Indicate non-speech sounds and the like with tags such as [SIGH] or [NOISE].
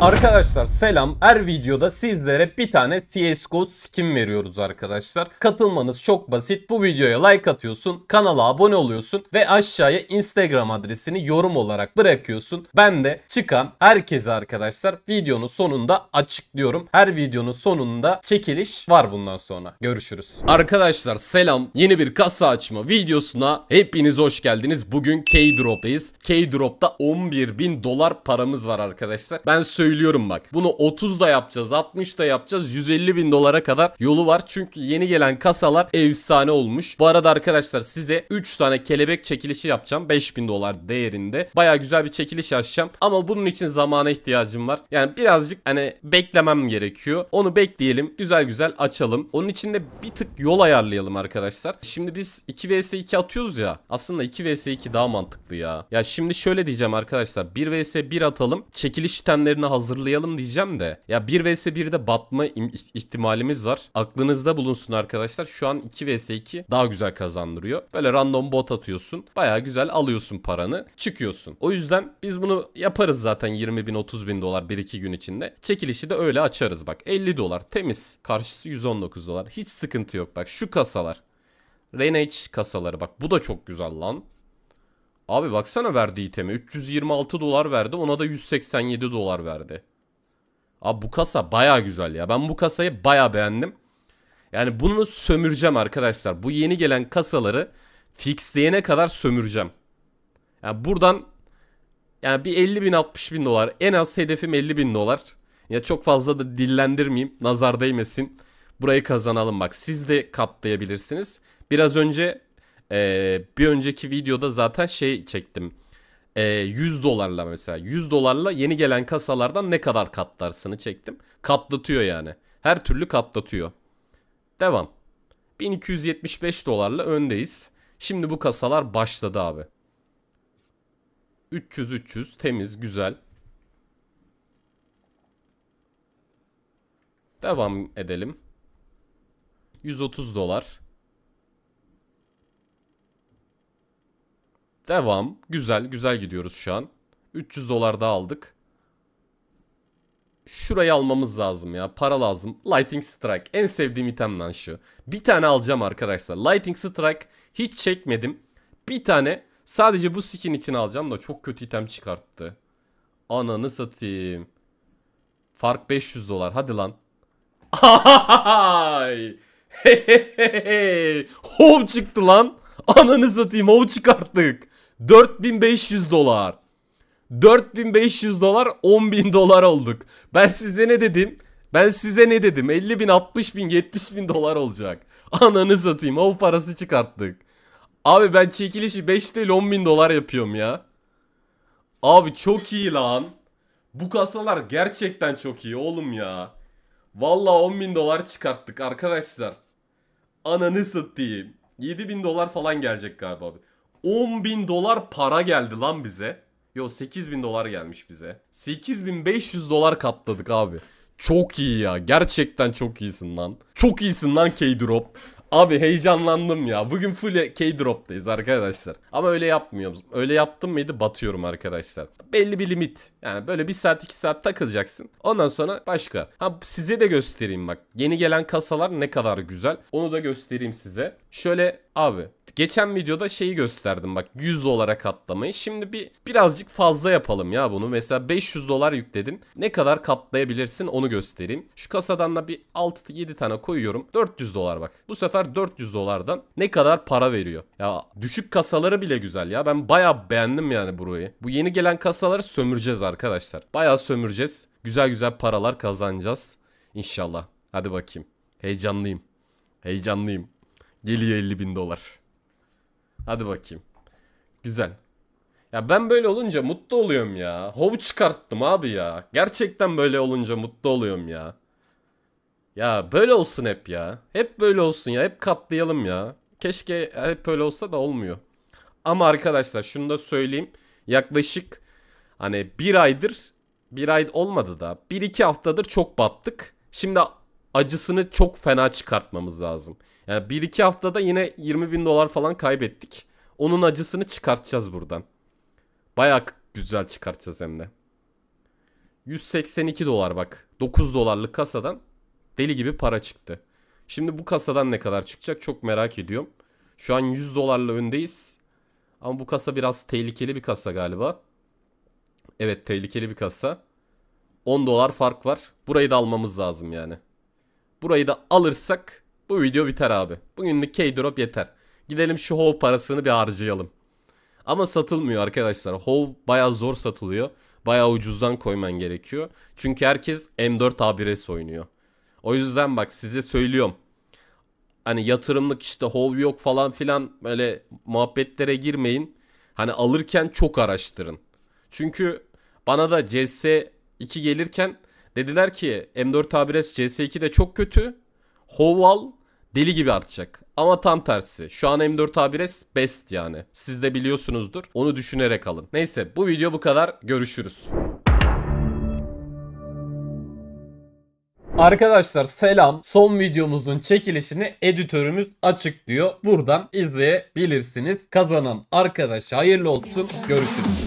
Arkadaşlar selam. Her videoda sizlere bir tane CSGO skin veriyoruz arkadaşlar. Katılmanız çok basit. Bu videoya like atıyorsun, kanala abone oluyorsun ve aşağıya Instagram adresini yorum olarak bırakıyorsun. Ben de çıkan herkese arkadaşlar videonun sonunda açıklıyorum. Her videonun sonunda çekiliş var bundan sonra. Görüşürüz. Arkadaşlar selam. Yeni bir kasa açma videosuna hepiniz hoş geldiniz. Bugün K-Drop'tayız. K-Drop'ta 11.000 dolar paramız var arkadaşlar. Ben söyleyeyim söylüyorum bak. Bunu 30 da yapacağız, 60 da yapacağız. 150 bin dolara kadar yolu var. Çünkü yeni gelen kasalar efsane olmuş. Bu arada arkadaşlar size 3 tane kelebek çekilişi yapacağım. 5000 dolar değerinde. Baya güzel bir çekiliş açacağım. Ama bunun için zamana ihtiyacım var. Yani birazcık hani beklemem gerekiyor. Onu bekleyelim. Güzel güzel açalım. Onun için de bir tık yol ayarlayalım arkadaşlar. Şimdi biz 2 vs 2 atıyoruz ya. Aslında 2 vs 2 daha mantıklı ya. Ya şimdi şöyle diyeceğim arkadaşlar. 1 vs 1 atalım. Çekiliş itemlerini hazırlayalım diyeceğim de. Ya 1 vs 1'de batma ihtimalimiz var. Aklınızda bulunsun arkadaşlar. Şu an 2 vs 2 daha güzel kazandırıyor. Böyle random bot atıyorsun. Baya güzel alıyorsun paranı. Çıkıyorsun. O yüzden biz bunu yaparız zaten 20 bin 30 bin dolar 1-2 gün içinde. Çekilişi de öyle açarız bak. 50 dolar temiz. Karşısı 119 dolar. Hiç sıkıntı yok bak. Şu kasalar. Renage kasaları bak bu da çok güzel lan. Abi baksana verdi iteme. 326 dolar verdi. Ona da 187 dolar verdi. Abi bu kasa baya güzel ya. Ben bu kasayı baya beğendim. Yani bunu sömüreceğim arkadaşlar. Bu yeni gelen kasaları fixleyene kadar sömüreceğim. Yani buradan yani bir 50 bin 60 bin dolar. En az hedefim 50 bin dolar. Ya çok fazla da dillendirmeyeyim. Nazar değmesin. Burayı kazanalım bak. Siz de katlayabilirsiniz. Biraz önce ee, bir önceki videoda zaten şey çektim. Ee, 100 dolarla mesela 100 dolarla yeni gelen kasalardan ne kadar katlarsını çektim. Katlatıyor yani. Her türlü katlatıyor. Devam. 1275 dolarla öndeyiz. Şimdi bu kasalar başladı abi. 300 300 temiz güzel. Devam edelim. 130 dolar. Devam. Güzel. Güzel gidiyoruz şu an. 300 dolar da aldık. Şurayı almamız lazım ya. Para lazım. Lightning Strike. En sevdiğim item lan şu. Bir tane alacağım arkadaşlar. Lightning Strike hiç çekmedim. Bir tane sadece bu skin için alacağım da çok kötü item çıkarttı. Ananı satayım. Fark 500 dolar. Hadi lan. Ay. [LAUGHS] Hov çıktı lan. Ananı satayım hov çıkarttık. 4500 dolar. 4500 dolar 10.000 dolar olduk. Ben size ne dedim? Ben size ne dedim? 50 bin, 60 bin, 70 bin dolar olacak. Ananı satayım. O parası çıkarttık. Abi ben çekilişi 5 değil 10 bin dolar yapıyorum ya. Abi çok iyi lan. Bu kasalar gerçekten çok iyi oğlum ya. Vallahi 10 bin dolar çıkarttık arkadaşlar. Ananı satayım. 7 bin dolar falan gelecek galiba abi. 10 bin dolar para geldi lan bize. Yo 8 bin dolar gelmiş bize. 8500 dolar katladık abi. Çok iyi ya. Gerçekten çok iyisin lan. Çok iyisin lan K-Drop. Abi heyecanlandım ya. Bugün full K-Drop'tayız arkadaşlar. Ama öyle yapmıyoruz. Öyle yaptım mıydı batıyorum arkadaşlar. Belli bir limit. Yani böyle 1 saat 2 saat takılacaksın. Ondan sonra başka. Ha size de göstereyim bak. Yeni gelen kasalar ne kadar güzel. Onu da göstereyim size. Şöyle Abi geçen videoda şeyi gösterdim bak 100 dolara katlamayı. Şimdi bir birazcık fazla yapalım ya bunu. Mesela 500 dolar yükledin. Ne kadar katlayabilirsin onu göstereyim. Şu kasadan da bir 6-7 tane koyuyorum. 400 dolar bak. Bu sefer 400 dolardan ne kadar para veriyor. Ya düşük kasaları bile güzel ya. Ben baya beğendim yani burayı. Bu yeni gelen kasaları sömüreceğiz arkadaşlar. Baya sömüreceğiz. Güzel güzel paralar kazanacağız. İnşallah. Hadi bakayım. Heyecanlıyım. Heyecanlıyım. Geliyor 50 bin dolar. Hadi bakayım. Güzel. Ya ben böyle olunca mutlu oluyorum ya. Hov çıkarttım abi ya. Gerçekten böyle olunca mutlu oluyorum ya. Ya böyle olsun hep ya. Hep böyle olsun ya. Hep katlayalım ya. Keşke hep böyle olsa da olmuyor. Ama arkadaşlar şunu da söyleyeyim. Yaklaşık hani bir aydır bir ay olmadı da bir iki haftadır çok battık. Şimdi acısını çok fena çıkartmamız lazım. Yani bir iki haftada yine 20 bin dolar falan kaybettik. Onun acısını çıkartacağız buradan. Baya güzel çıkartacağız hem de. 182 dolar bak. 9 dolarlık kasadan deli gibi para çıktı. Şimdi bu kasadan ne kadar çıkacak çok merak ediyorum. Şu an 100 dolarla öndeyiz. Ama bu kasa biraz tehlikeli bir kasa galiba. Evet tehlikeli bir kasa. 10 dolar fark var. Burayı da almamız lazım yani. Burayı da alırsak bu video biter abi. Bugünlük K-Drop yeter. Gidelim şu hov parasını bir harcayalım. Ama satılmıyor arkadaşlar. Hov baya zor satılıyor. Baya ucuzdan koyman gerekiyor. Çünkü herkes M4 A1S oynuyor. O yüzden bak size söylüyorum. Hani yatırımlık işte hov yok falan filan böyle muhabbetlere girmeyin. Hani alırken çok araştırın. Çünkü bana da CS 2 gelirken Dediler ki M4 A1S CS2'de çok kötü. Hoval deli gibi artacak. Ama tam tersi. Şu an M4 A1S best yani. Siz de biliyorsunuzdur. Onu düşünerek alın. Neyse bu video bu kadar. Görüşürüz. Arkadaşlar selam. Son videomuzun çekilişini editörümüz açıklıyor. Buradan izleyebilirsiniz. Kazanan arkadaşa hayırlı olsun. Görüşürüz.